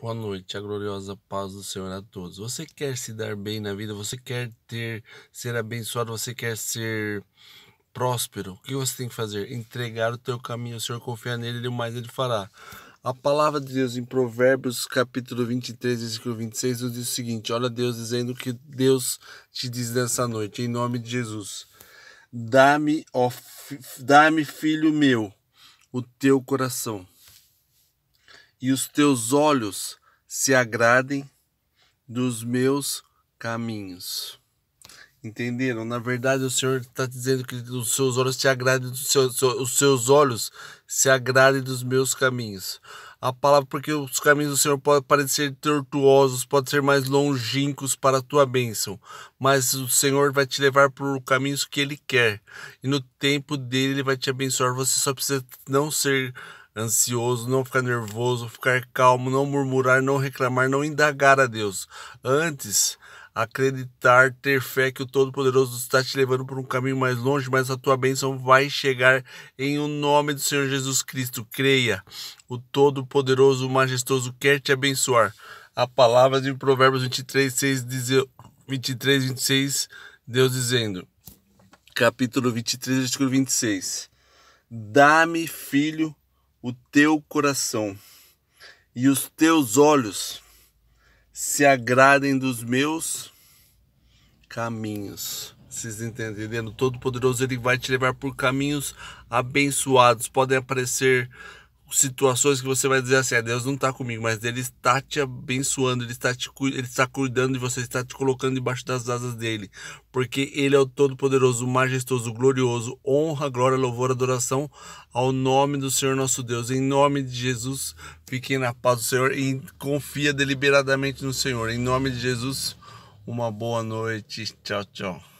Boa noite, a gloriosa paz do Senhor a todos. Você quer se dar bem na vida? Você quer ter ser abençoado? Você quer ser próspero? O que você tem que fazer? Entregar o teu caminho ao Senhor, confiar nele e o mais ele fará. A palavra de Deus em Provérbios, capítulo 23, versículo 26, nos diz o seguinte: Olha Deus dizendo que Deus te diz nessa noite, em nome de Jesus. Dá-me, dá-me, filho meu, o teu coração e os teus olhos se agradem dos meus caminhos. Entenderam? Na verdade, o Senhor está dizendo que os seus olhos se agradem, seus, os seus olhos se agradem dos meus caminhos. A palavra, porque os caminhos do Senhor podem parecer tortuosos, podem ser mais longínquos para a tua bênção, mas o Senhor vai te levar por caminhos que Ele quer, e no tempo dele Ele vai te abençoar. Você só precisa não ser ansioso, não ficar nervoso, ficar calmo, não murmurar, não reclamar, não indagar a Deus. Antes, acreditar, ter fé que o Todo-Poderoso está te levando por um caminho mais longe, mas a tua bênção vai chegar em o um nome do Senhor Jesus Cristo. Creia, o Todo-Poderoso, Majestoso quer te abençoar. A palavra de Provérbios 23, 6, 23, 26, Deus dizendo, capítulo 23, versículo 26. Dá-me, filho, o teu coração e os teus olhos se agradem dos meus caminhos. Vocês entendendo? É Todo-Poderoso ele vai te levar por caminhos abençoados. Podem aparecer situações que você vai dizer assim, ah, Deus não está comigo, mas Ele está te abençoando, Ele está, te, ele está cuidando de você, Ele está te colocando debaixo das asas dEle, porque Ele é o Todo-Poderoso, Majestoso, Glorioso, honra, glória, louvor, adoração ao nome do Senhor nosso Deus, em nome de Jesus, fiquem na paz do Senhor e confia deliberadamente no Senhor, em nome de Jesus, uma boa noite, tchau, tchau.